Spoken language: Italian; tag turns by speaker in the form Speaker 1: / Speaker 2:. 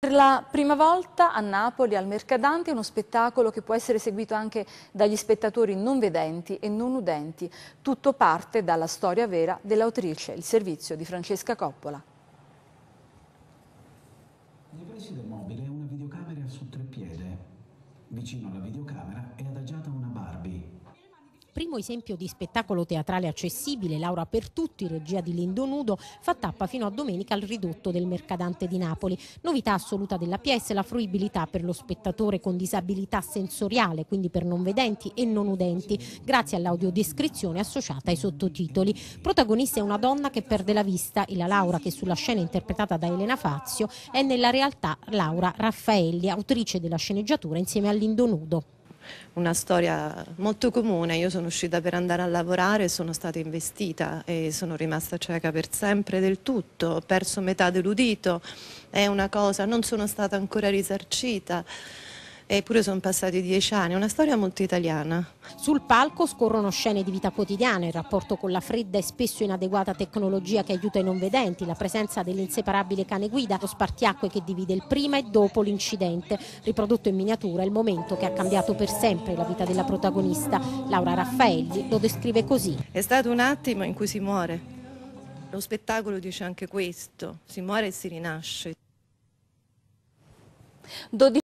Speaker 1: Per la prima volta a Napoli, al Mercadante, uno spettacolo che può essere seguito anche dagli spettatori non vedenti e non udenti. Tutto parte dalla storia vera dell'autrice, il servizio di Francesca Coppola.
Speaker 2: Nei presi del mobile una videocamera su tre piede. Vicino alla videocamera è
Speaker 3: primo esempio di spettacolo teatrale accessibile, Laura per tutti, regia di Lindo Nudo, fa tappa fino a domenica al ridotto del Mercadante di Napoli. Novità assoluta della PS la fruibilità per lo spettatore con disabilità sensoriale, quindi per non vedenti e non udenti, grazie all'audiodescrizione associata ai sottotitoli. Protagonista è una donna che perde la vista e la Laura che sulla scena è interpretata da Elena Fazio è nella realtà
Speaker 4: Laura Raffaelli, autrice della sceneggiatura insieme a Lindo Nudo una storia molto comune, io sono uscita per andare a lavorare sono stata investita e sono rimasta cieca per sempre del tutto, ho perso metà dell'udito, è una cosa, non sono stata ancora risarcita eppure sono passati dieci anni, una storia molto italiana. Sul palco scorrono scene di vita quotidiana, il rapporto con la fredda e spesso inadeguata
Speaker 3: tecnologia che aiuta i non vedenti, la presenza dell'inseparabile cane guida, lo spartiacque che divide il prima e dopo l'incidente, riprodotto in miniatura il momento che ha cambiato per sempre la vita della protagonista. Laura Raffaelli lo descrive così. È stato un attimo in cui si muore.
Speaker 4: Lo spettacolo dice anche questo, si muore e si rinasce. 12